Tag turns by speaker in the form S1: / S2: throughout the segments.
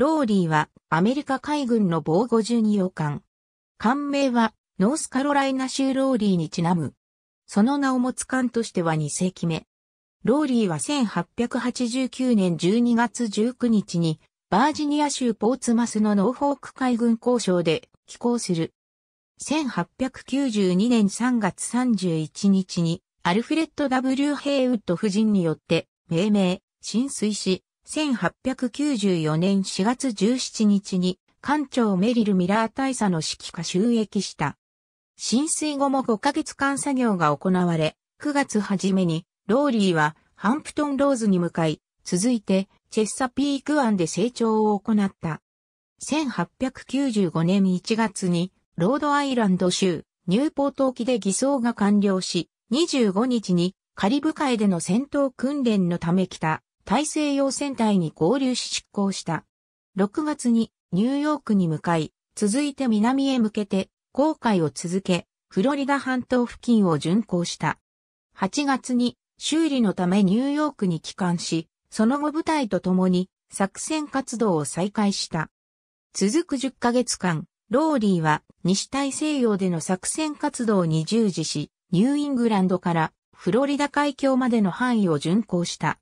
S1: ローリーはアメリカ海軍の防護巡洋艦。艦名はノースカロライナ州ローリーにちなむ。その名を持つ艦としては2世紀目。ローリーは1889年12月19日にバージニア州ポーツマスのノーフォーク海軍交渉で寄港する。1892年3月31日にアルフレッド・ W・ ヘイウッド夫人によって命名、浸水し、1894年4月17日に、艦長メリル・ミラー大佐の指揮下収益した。浸水後も5ヶ月間作業が行われ、9月初めに、ローリーはハンプトンローズに向かい、続いてチェッサピーク湾で成長を行った。1895年1月に、ロードアイランド州、ニューポート沖で偽装が完了し、25日にカリブ海での戦闘訓練のため来た大西洋戦隊に合流し出港した。6月にニューヨークに向かい、続いて南へ向けて航海を続け、フロリダ半島付近を巡航した。8月に修理のためニューヨークに帰還し、その後部隊と共に作戦活動を再開した。続く10ヶ月間、ローリーは西大西洋での作戦活動に従事し、ニューイングランドからフロリダ海峡までの範囲を巡航した。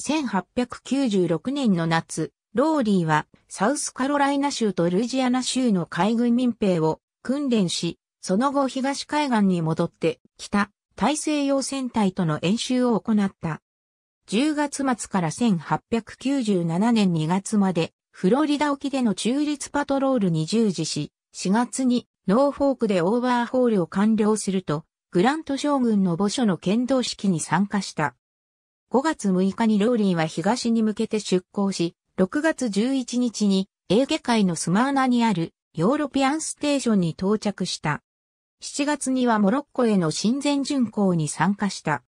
S1: 1896年の夏、ローリーはサウスカロライナ州とルイジアナ州の海軍民兵を訓練し、その後東海岸に戻って北大西洋戦隊との演習を行った。10月末から1897年2月までフロリダ沖での中立パトロールに従事し、4月にノーフォークでオーバーホールを完了すると、グラント将軍の墓所の剣道式に参加した。5月6日にローリンは東に向けて出港し、6月11日にエーゲ海のスマーナにあるヨーロピアンステーションに到着した。7月にはモロッコへの親善巡航に参加した。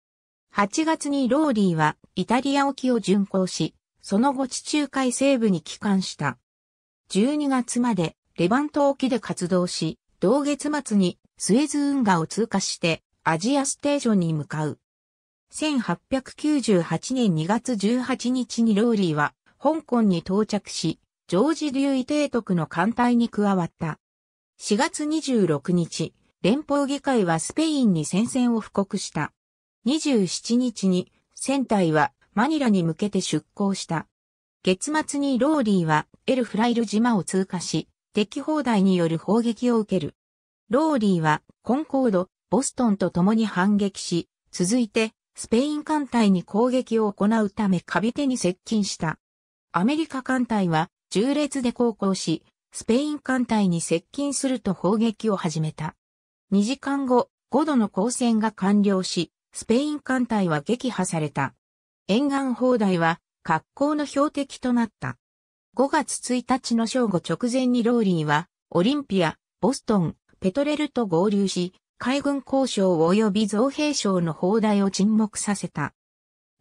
S1: 8月にローリーはイタリア沖を巡航し、その後地中海西部に帰還した。12月までレバント沖で活動し、同月末にスエズ運河を通過してアジアステーションに向かう。1898年2月18日にローリーは香港に到着し、ジョージ・リュイ提督の艦隊に加わった。4月26日、連邦議会はスペインに戦線を布告した。27日に船体はマニラに向けて出港した。月末にローリーはエルフライル島を通過し、敵砲台による砲撃を受ける。ローリーはコンコード、ボストンと共に反撃し、続いてスペイン艦隊に攻撃を行うためカビテに接近した。アメリカ艦隊は重列で航行し、スペイン艦隊に接近すると砲撃を始めた。2時間後、5度の交戦が完了し、スペイン艦隊は撃破された。沿岸砲台は格好の標的となった。5月1日の正午直前にローリーは、オリンピア、ボストン、ペトレルと合流し、海軍交渉及び造兵省の砲台を沈黙させた。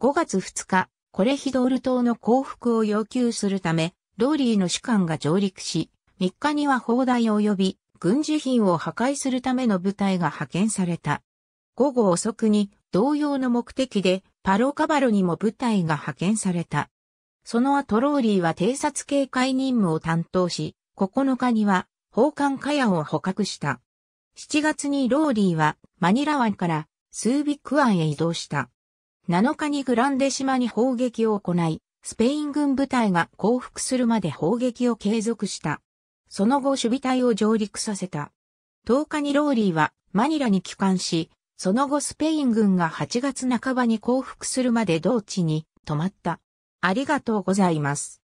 S1: 5月2日、コレヒドール島の降伏を要求するため、ローリーの士官が上陸し、3日には砲台及び軍事品を破壊するための部隊が派遣された。午後遅くに同様の目的でパロカバロにも部隊が派遣された。その後ローリーは偵察警戒任務を担当し、9日には砲冠カヤを捕獲した。7月にローリーはマニラ湾からスービック湾へ移動した。7日にグランデ島に砲撃を行い、スペイン軍部隊が降伏するまで砲撃を継続した。その後守備隊を上陸させた。10日にローリーはマニラに帰還し、その後スペイン軍が8月半ばに降伏するまで同地に止まった。ありがとうございます。